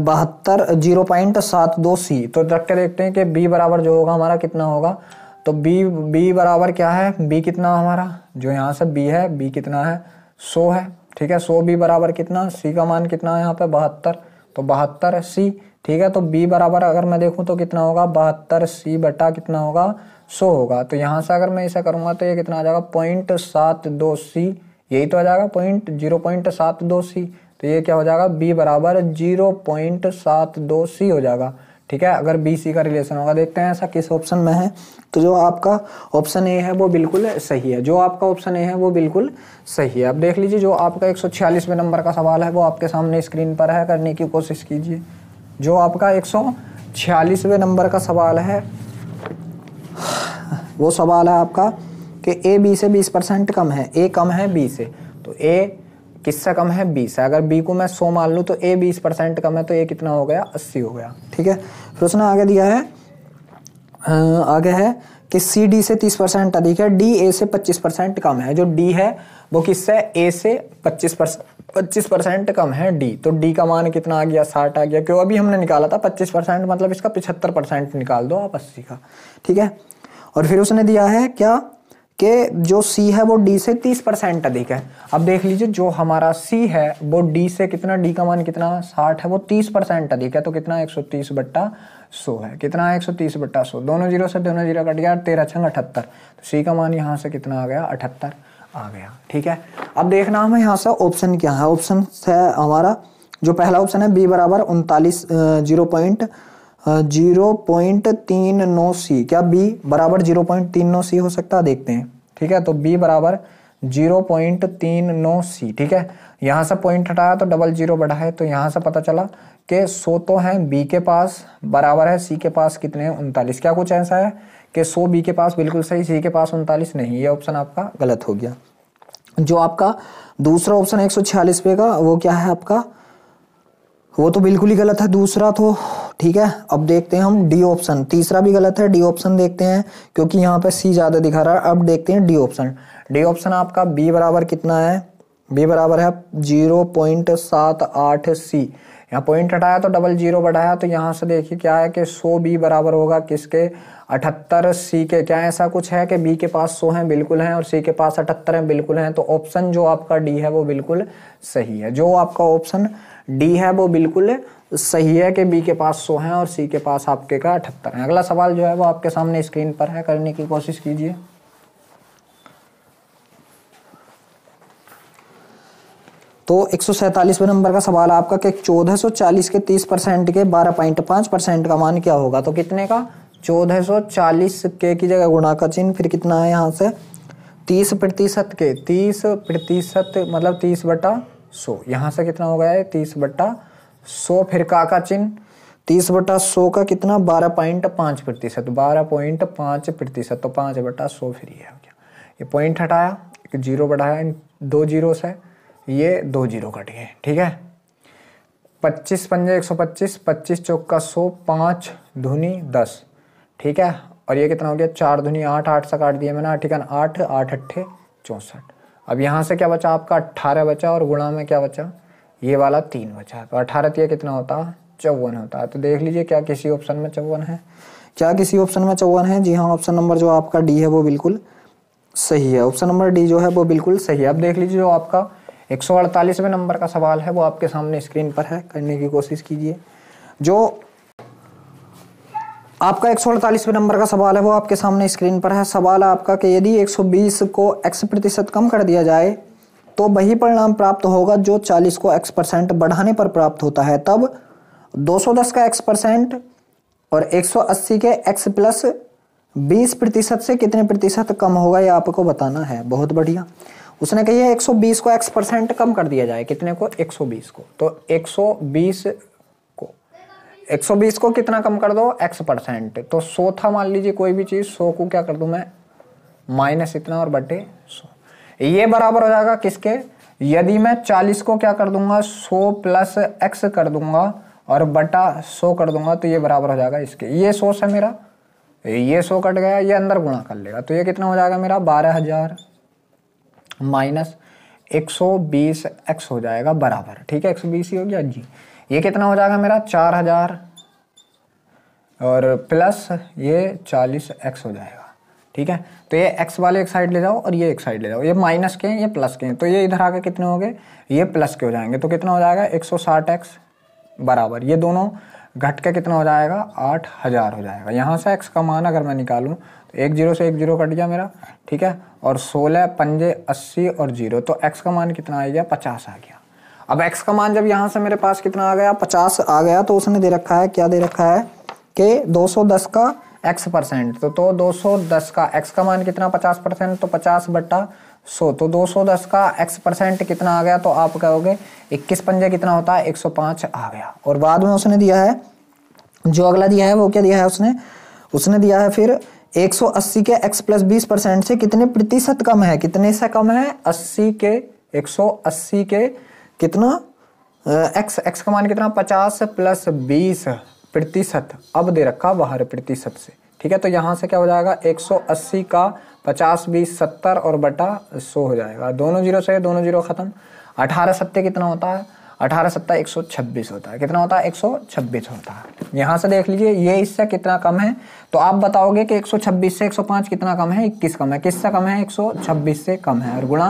बहत्तर जीरो पॉइंट सात दो सी तो रख के देखते हैं कि बी बराबर जो होगा हमारा कितना होगा तो बी बी बराबर क्या है बी कितना हमारा जो यहाँ से बी है बी कितना है सो है ठीक है सो बी बराबर कितना सी का मान कितना है यहाँ पे बहत्तर तो बहत्तर सी ठीक है तो बी बराबर अगर मैं देखूँ तो कितना होगा बहत्तर सी बटा कितना होगा सो होगा तो यहाँ से अगर मैं इसे करूँगा तो ये कितना आ जाएगा पॉइंट सात दो सी यही तो आ जाएगा पॉइंट जीरो पॉइंट सात दो सी तो ये क्या हो जाएगा बी बराबर जीरो पॉइंट सात दो सी हो जाएगा ठीक है अगर बी सी का रिलेशन होगा देखते हैं ऐसा किस ऑप्शन में है तो जो आपका ऑप्शन ए है वो बिल्कुल सही है जो आपका ऑप्शन ए है वो बिल्कुल सही है अब देख लीजिए जो आपका एक सौ छियालीसवें नंबर का सवाल है वो आपके सामने स्क्रीन पर है करने की कोशिश कीजिए जो आपका एक सौ छियालीसवें नंबर का सवाल है वो सवाल है आपका कि ए बी से बीस परसेंट कम है ए कम है बी से तो ए किससे कम है बी से अगर बी को मैं सौ मान लूँ तो ए बीस परसेंट कम है तो ए कितना हो गया अस्सी हो गया ठीक है फिर उसने आगे दिया है आगे है कि सी डी से तीस परसेंट अधिक है डी ए से पच्चीस परसेंट कम है जो डी है वो किससे ए से पच्चीस परसेंट पच्चीस परसेंट कम है डी तो डी का मान कितना आ गया साठ आ गया क्यों अभी हमने निकाला था पच्चीस परसेंट मतलब इसका पिछहत्तर परसेंट निकाल दो आप अस्सी का ठीक है और फिर उसने दिया है क्या कि जो सी है वो डी से तीस परसेंट अधिक है अब देख लीजिए जो हमारा सी है वो डी से कितना डी का मान कितना साठ है वो तीस परसेंट अधिक है तो कितना एक सौ तीस बट्टा सो है कितना एक सौ तीस बट्टा सो दोनों जीरो से दोनों जीरो कट गया तेरह छंग अठहत्तर तो सी का मान यहाँ से कितना आ गया अठहत्तर आ गया ठीक है अब देखना हमें यहाँ से ऑप्शन क्या है ऑप्शन है हमारा जो पहला ऑप्शन है बी बराबर उनतालीस जीरो पॉइंट जीरो पॉइंट तीन नौ सी क्या बी बराबर जीरो पॉइंट तीन नौ सी हो सकता है देखते हैं ठीक है तो बी बराबर जीरो पॉइंट तीन नौ सी ठीक है यहां से पॉइंट हटाया तो डबल जीरो बढ़ा है तो यहां से पता चला कि सो तो है बी के पास बराबर है सी के पास कितने उनतालीस क्या कुछ ऐसा है कि सो बी के पास बिल्कुल सही सी के पास उनतालीस नहीं ये ऑप्शन आपका गलत हो गया जो आपका दूसरा ऑप्शन एक सौ छियालीस पे का वो क्या है आपका वो तो बिल्कुल ही गलत है दूसरा तो ठीक है अब देखते हैं हम डी ऑप्शन तीसरा भी गलत है डी ऑप्शन देखते हैं क्योंकि यहाँ पे सी ज़्यादा दिखा रहा है अब देखते हैं डी ऑप्शन डी ऑप्शन आपका बी बराबर कितना है बी बराबर है जीरो पॉइंट सात आठ सी यहाँ पॉइंट हटाया तो डबल जीरो बढ़ाया तो यहाँ से देखिए क्या है कि सो बी बराबर होगा किसके अठहत्तर सी के क्या ऐसा कुछ है कि बी के पास सो हैं बिल्कुल हैं और सी के पास अठहत्तर हैं बिल्कुल हैं तो ऑप्शन जो आपका डी है वो बिल्कुल सही है जो आपका ऑप्शन डी है वो बिल्कुल सही है कि बी के पास सो हैं और सी के पास आपके का अठहत्तर हैं अगला सवाल जो है वो आपके सामने स्क्रीन पर है करने की कोशिश कीजिए तो एक सौ नंबर का सवाल आपका कि चौदह सौ चालीस के तीस परसेंट के बारह पॉइंट परसेंट का मान क्या होगा तो कितने का चौदह सौ चालीस के की जगह गुणा का चिन्ह फिर कितना है यहाँ से 30 प्रतिशत के 30 प्रतिशत मतलब 30 बटा 100 यहाँ से कितना हो गया है तीस बटा सौ फिर का का चिन्ह तीस बटा सौ का कितना बारह पॉइंट पाँच प्रतिशत बारह पॉइंट पाँच प्रतिशत तो पाँच बटा सौ फिर ये हो गया ये पॉइंट हटाया एक जीरो बढ़ाया दो जीरो से ये दो जीरो कट गए ठीक है पच्चीस पंजे एक सौ पच्चीस पच्चीस चौका सो सौ पाँच धुनी दस ठीक है और ये कितना हो गया चार धुनी आठ आठ सा काट दिया मैंने ना आठ आठ अट्ठे चौंसठ अब यहाँ से क्या बचा आपका अट्ठारह बचा और गुणा में क्या बचा ये वाला तीन बचा तो अठारह तीय तो कितना होता है चौवन होता है तो देख लीजिए क्या किसी ऑप्शन में चौवन है क्या किसी ऑप्शन में चौवन है जी हाँ ऑप्शन नंबर जो आपका डी है वो बिल्कुल सही है ऑप्शन नंबर डी जो है वो बिल्कुल सही है अब देख लीजिए जो आपका एक सौ नंबर का सवाल है वो आपके सामने स्क्रीन पर है करने की कोशिश कीजिए जो आपका एक सौ नंबर का सवाल है वो आपके सामने स्क्रीन पर है सवाल आपका कि यदि 120 को x प्रतिशत कम कर दिया जाए तो वही परिणाम प्राप्त होगा जो 40 को x परसेंट बढ़ाने पर प्राप्त होता है तब 210 का x परसेंट और 180 के x प्लस बीस प्रतिशत से कितने प्रतिशत कम होगा ये आपको बताना है बहुत बढ़िया उसने कही है 120 को x परसेंट कम कर दिया जाए कितने को 120 को तो 120 को 120 को कितना कम कर दो x परसेंट तो 100 था मान लीजिए कोई भी चीज़ 100 को क्या कर दू मैं माइनस इतना और बटे 100 ये बराबर हो जाएगा किसके यदि मैं 40 को क्या कर दूंगा 100 प्लस एक्स कर दूंगा और बटा 100 कर दूंगा तो ये बराबर हो जाएगा इसके ये सोर्स है मेरा ये सो कट गया ये अंदर गुणा कर लेगा तो ये कितना हो जाएगा मेरा बारह हजार माइनस एक सौ बीस एक्स हो जाएगा बराबर ठीक है एक सौ बीस ही हो गया जी ये कितना हो जाएगा मेरा चार हज़ार और प्लस ये चालीस एक्स हो जाएगा ठीक है तो ये एक्स वाले एक साइड ले जाओ और ये एक साइड ले जाओ ये माइनस के हैं ये प्लस के हैं तो ये इधर आके कितने हो गए ये प्लस के हो जाएंगे तो कितना हो जाएगा एक सौ साठ एक्स बराबर ये दोनों घट के कितना हो जाएगा आठ हज़ार हो जाएगा यहाँ से एक्स का मान अगर मैं निकालूँ एक जीरो से एक जीरो कट गया मेरा ठीक है और सोलह पंजे अस्सी और जीरो तो एक्स का मान कितना आ गया पचास आ गया अब एक्स का मान जब यहाँ से मेरे पास कितना आ गया पचास आ गया तो उसने दे रखा है क्या दे रखा है कि 210 का एक्स परसेंट तो तो 210 का एक्स का मान कितना पचास परसेंट तो पचास बट्टा सो तो 210 का एक्स परसेंट कितना आ गया तो आप कहोगे 21 पंजे कितना होता है 105 आ गया और बाद में उसने दिया है जो अगला दिया है वो क्या दिया है उसने उसने दिया है फिर 180 के x प्लस बीस परसेंट से कितने प्रतिशत कम है कितने से कम है 80 के 180 के कितना x x का मान कितना 50 प्लस बीस प्रतिशत अब दे रखा बाहर प्रतिशत से ठीक है तो यहाँ से क्या हो जाएगा 180 का 50 बीस सत्तर और बटा 100 हो जाएगा दोनों जीरो से दोनों जीरो खत्म अठारह सत्य कितना होता है अठारह सत्ता एक सौ छब्बीस होता है कितना होता है एक सौ छब्बीस होता है यहाँ से देख लीजिए ये इससे कितना कम है तो आप बताओगे कि एक सौ छब्बीस से एक सौ पाँच कितना कम है इक्कीस कम है किससे कम है एक सौ छब्बीस से कम है और गुणा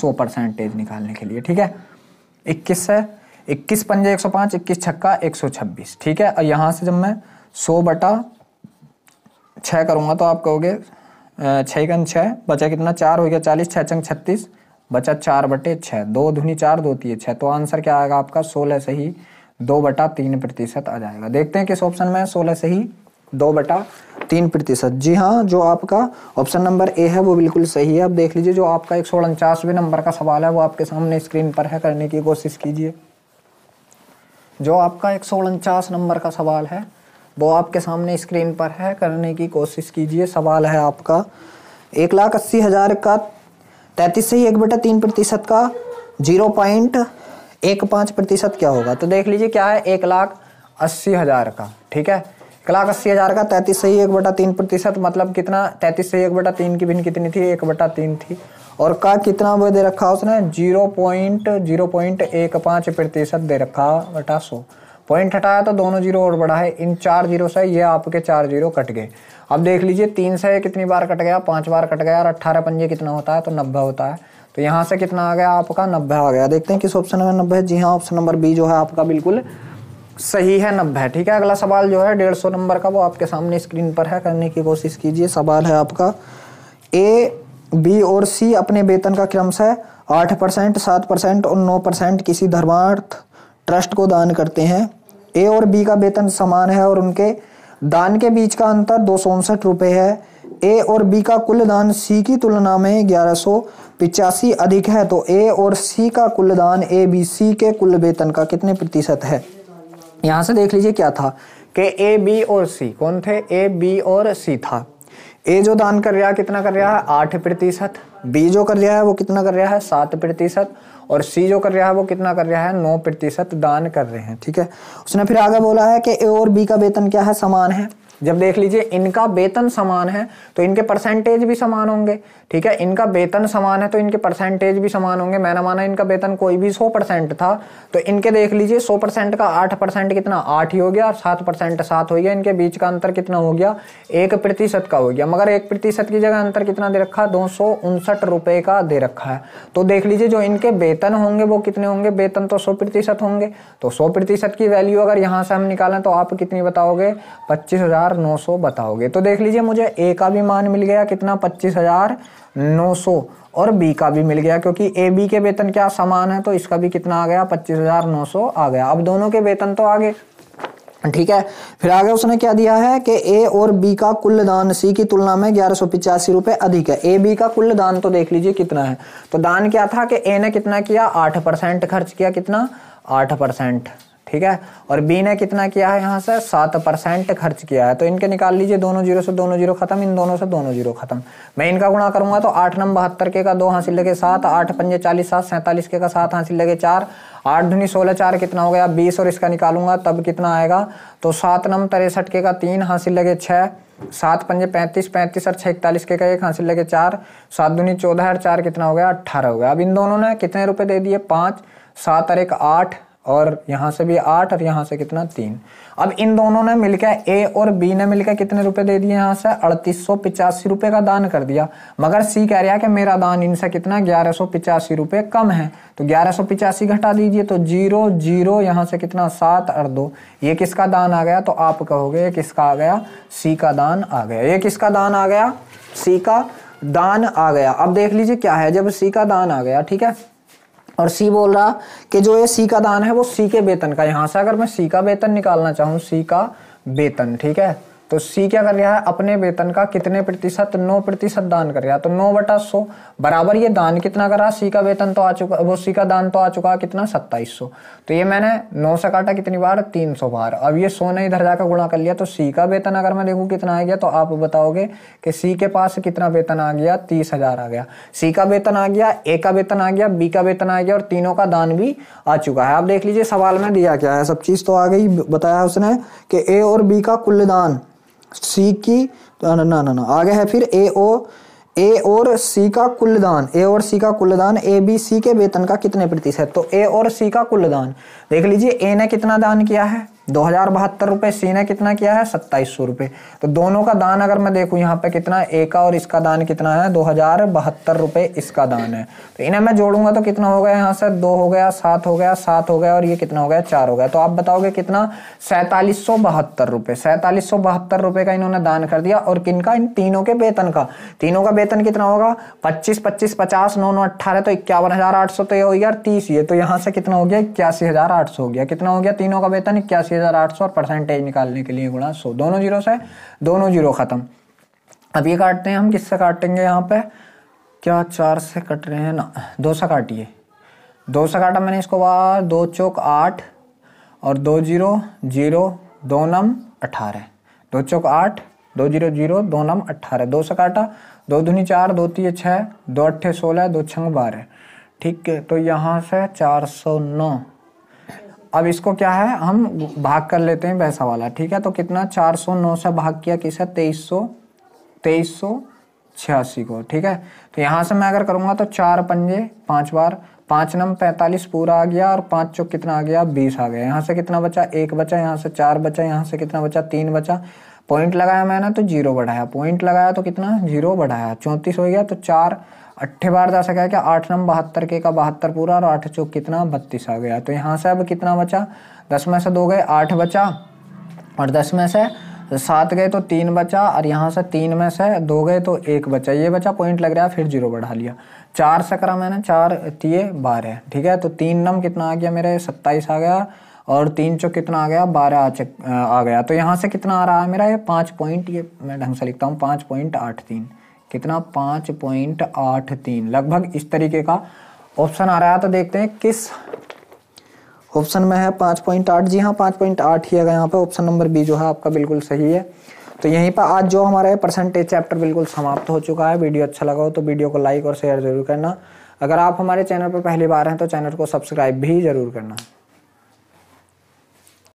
सौ परसेंटेज निकालने के लिए ठीक है इक्कीस से इक्कीस पंजे एक सौ पाँच इक्कीस छक्का एक सौ छब्बीस ठीक है और यहाँ से जब मैं सौ बटा छः करूँगा तो आप कहोगे छः कन छः बचा कितना चार हो गया चालीस छः चंग छत्तीस बचा चार बटे छः दो धुनी चार दो तीय छः तो आंसर क्या आएगा आपका सोलह से ही दो बटा तीन प्रतिशत आ जाएगा देखते हैं किस ऑप्शन में सोलह से ही दो बटा तीन प्रतिशत जी हाँ जो आपका ऑप्शन नंबर ए है वो बिल्कुल सही है अब देख लीजिए जो आपका एक सौ उनचासवे नंबर का सवाल है वो आपके सामने स्क्रीन पर है करने की कोशिश कीजिए जो आपका एक सौ उनचास नंबर का सवाल है वो आपके सामने स्क्रीन पर है करने की कोशिश कीजिए सवाल है आपका एक लाख अस्सी हज़ार का तैंतीस से ही एक बटा तीन प्रतिशत का जीरो पॉइंट एक पाँच प्रतिशत क्या होगा तो देख लीजिए क्या है एक लाख अस्सी हज़ार का ठीक है एक लाख अस्सी हज़ार का तैंतीस से ही एक बटा तीन प्रतिशत मतलब कितना तैतीस से ही एक बटा तीन की भिन्न कितनी थी एक बटा तीन थी और का कितना वो दे रखा उसने जीरो पॉइंट जीरो पॉइंट एक पाँच प्रतिशत दे रखा बटा सौ पॉइंट हटाया तो दोनों जीरो और बढ़ा है इन चार जीरो से ये आपके चार जीरो कट गए अब देख लीजिए तीन से कितनी बार कट गया पांच बार कट गया और अट्ठारह पंजे कितना होता है तो नब्बे होता है तो यहाँ से कितना आ गया आपका नब्बे आ गया देखते हैं किस ऑप्शन में नब्बे जी हाँ ऑप्शन नंबर बी जो है आपका बिल्कुल सही है नब्बे ठीक है अगला सवाल जो है डेढ़ नंबर का वो आपके सामने स्क्रीन पर है करने की कोशिश कीजिए सवाल है आपका ए बी और सी अपने वेतन का क्रमशः आठ परसेंट सात परसेंट और नौ परसेंट किसी धर्मार्थ ट्रस्ट को दान करते हैं ए और बी का वेतन समान है और उनके दान के बीच का अंतर दो सौ उनसठ है ए और बी का कुल दान सी की तुलना में ग्यारह सौ पिचासी अधिक है तो ए और सी का कुल दान ए बी सी के कुल वेतन का कितने प्रतिशत है यहाँ से देख लीजिए क्या था कि ए बी और सी कौन थे ए बी और सी था ए जो दान कर रहा है कितना कर रहा है आठ प्रतिशत बी जो कर रहा है वो कितना कर रहा है सात प्रतिशत और सी जो कर रहा है वो कितना कर रहा है नौ प्रतिशत दान कर रहे हैं ठीक है उसने फिर आगे बोला है कि ए और बी का वेतन क्या है समान है जब देख लीजिए इनका वेतन समान है तो इनके परसेंटेज भी समान होंगे ठीक है इनका वेतन समान है तो इनके परसेंटेज भी समान होंगे मैंने माना इनका वेतन कोई भी सो परसेंट था तो इनके देख लीजिए सो परसेंट का आठ परसेंट कितना आठ ही हो गया सात परसेंट सात हो गया इनके बीच का अंतर कितना हो गया एक प्रतिशत का हो गया मगर एक प्रतिशत की जगह अंतर कितना दे रखा दो सौ उनसठ रुपए का दे रखा है तो देख लीजिए जो इनके वेतन होंगे वो कितने होंगे वेतन तो सौ प्रतिशत होंगे तो सौ प्रतिशत की वैल्यू अगर यहाँ से हम निकालें तो आप कितनी बताओगे पच्चीस हजार हजार नौ सौ बताओगे तो देख लीजिए मुझे ए का भी मान मिल गया कितना पच्चीस हजार नौ सौ और बी का भी मिल गया क्योंकि ए बी के वेतन क्या समान है तो इसका भी कितना आ गया पच्चीस हजार नौ सौ आ गया अब दोनों के वेतन तो आगे ठीक है फिर आगे उसने क्या दिया है कि ए और बी का कुल दान सी की तुलना में ग्यारह सौ पिचासी रुपए अधिक है ए बी का कुल दान तो देख लीजिए कितना है तो दान क्या था कि ए ने कितना किया आठ परसेंट खर्च किया कितना आठ परसेंट ठीक है और बी ने कितना किया है यहाँ से सात परसेंट खर्च किया है तो इनके निकाल लीजिए दोनों जीरो से दोनों जीरो खत्म इन दोनों से दोनों जीरो खत्म मैं इनका गुणा करूंगा तो आठ नम बहत्तर के का दो हासिल लगे सात आठ पंजे चालीस सात सैंतालीस के का सात हासिल लगे चार आठ धुनी सोलह चार कितना हो गया बीस और इसका निकालूंगा तब कितना आएगा तो सात नम तिरसठ के का तीन हासिल लगे छः सात पंजे पैंतीस पैंतीस और छः इकतालीस के का एक हासिल लगे चार सात धुनी चौदह और चार कितना हो गया अट्ठारह हो गया अब इन दोनों ने कितने रुपए दे दिए पाँच सात और एक आठ और यहाँ से भी आठ और यहाँ से कितना तीन अब इन दोनों ने मिलकर ए और बी ने मिलकर कितने रुपए दे दिए यहाँ से अड़तीस सौ पिचासी रुपये का दान कर दिया मगर सी कह रहा है कि मेरा दान इनसे कितना ग्यारह सौ पिचासी रुपए कम है तो ग्यारह सौ पिचासी घटा दीजिए तो जीरो जीरो यहाँ से कितना सात और दो ये किसका दान आ गया तो आप कहोगे ये किसका आ गया सी का दान आ गया ये किसका दान आ गया सी का दान आ गया अब देख लीजिए क्या है जब सी का दान आ गया ठीक है और सी बोल रहा कि जो ये सी का दान है वो सी के वेतन का यहां से अगर मैं सी का वेतन निकालना चाहूं सी का वेतन ठीक है तो सी क्या कर रहा है अपने वेतन का कितने प्रतिशत नौ प्रतिशत दान कर रहा है तो नौ बटा सौ बराबर ये दान कितना कर रहा सी का वेतन तो आ चुका वो सी का दान तो आ चुका कितना सत्ताईस सौ तो ये मैंने नौ से काटा कितनी बार तीन सौ बार अब ये सौ ने इधर जाकर गुणा कर लिया तो सी का वेतन अगर मैं देखूँ कितना आ गया तो आप बताओगे कि सी के पास कितना वेतन आ गया तीस आ गया सी का वेतन आ गया ए का वेतन आ गया बी का वेतन आ गया और तीनों का दान भी आ चुका है आप देख लीजिए सवाल में दिया क्या है सब चीज़ तो आ गई बताया उसने कि ए और बी का कुल दान सी की ना ना ना, ना आगे है फिर ए ओ ए और सी का कुलदान ए और सी का कुलदान ए बी सी के वेतन का कितने प्रतिशत तो ए और सी का कुलदान देख लीजिए ए ने कितना दान किया है दो हजार बहत्तर रुपए सी ने कितना किया है सत्ताईस सौ रुपए तो दोनों का दान अगर मैं देखू यहाँ पे कितना ए का और इसका दान कितना है दो हजार बहत्तर रुपए इसका दान है तो इन्हें मैं जोड़ूंगा तो कितना हो गया यहाँ से दो हो गया सात हो गया सात हो गया और ये कितना हो गया चार हो गया तो आप बताओगे कितना सैतालीस सौ बहत्तर रुपए सैतालीस सौ बहत्तर रुपए का इन्होंने दान कर दिया और किन का इन तीनों के वेतन का तीनों का वेतन कितना होगा पच्चीस पच्चीस पचास नौ नौ अट्ठारह तो इक्यावन हजार आठ सौ तो ये हो गया तीस ये तो यहाँ से कितना हो गया इक्यासी हजार आठ सौ हो गया कितना हो गया तीनों का वेतन इक्यासी 2800 और परसेंटेज निकालने के लिए गुणा सौ दोनों जीरो से दोनों जीरो ख़त्म अब ये काटते हैं हम किससे काटेंगे यहाँ पे क्या चार से कट रहे हैं ना दो से काटिए दो से काटा मैंने इसको बाहर दो चौक आठ और दो जीरो जीरो दो नम अठारह दो चौक आठ दो जीरो जीरो दो नम अठारह दो से काटा दो धुनी चार दो तीन छः दो अट्ठे सोलह दो छंग बारह ठीक है तो यहाँ से चार सौ नौ अब इसको क्या है हम भाग कर लेते हैं पैसा वाला ठीक है तो कितना चार सौ नौ से भाग किया किस है तेईस सौ तेईस सौ छियासी को ठीक है तो यहाँ से मैं अगर करूँगा तो चार पंजे पाँच बार पाँच नम पैंतालीस पूरा आ गया और पाँच चौक कितना आ गया बीस आ गया यहाँ से कितना बचा एक बचा यहाँ से चार बचा यहाँ से कितना बचा तीन बचा पॉइंट लगाया मैंने तो जीरो बढ़ाया पॉइंट लगाया तो कितना जीरो बढ़ाया चौंतीस हो गया तो चार अट्ठे बार जा सका है क्या आठ नम बहत्तर के का बहत्तर पूरा और आठ चौक कितना बत्तीस आ गया तो यहाँ से अब कितना बचा दस में से दो गए आठ बचा और दस में से सात गए तो तीन बचा और यहाँ से तीन में से दो गए तो एक बचा ये बचा पॉइंट लग रहा है फिर जीरो बढ़ा लिया चार से करा मैंने चार तीय बारह ठीक है तो तीन नम कितना आ गया मेरे सत्ताईस आ गया और तीन चौक कितना आ गया बारह आ, आ गया तो यहाँ से कितना आ रहा है मेरा ये पाँच पॉइंट ये मैं ढंग से लिखता हूँ पाँच पॉइंट आठ तीन कितना पांच पॉइंट आठ तीन लगभग इस तरीके का ऑप्शन आ रहा है तो देखते हैं किस ऑप्शन में है पांच पॉइंट आठ जी हाँ पांच पॉइंट आठ ही है यहाँ पे ऑप्शन नंबर बी जो है आपका बिल्कुल सही है तो यहीं पर आज जो हमारा परसेंटेज चैप्टर बिल्कुल समाप्त हो चुका है वीडियो अच्छा लगा हो तो वीडियो को लाइक और शेयर जरूर करना अगर आप हमारे चैनल पर पहली बार हैं तो चैनल को सब्सक्राइब भी जरूर करना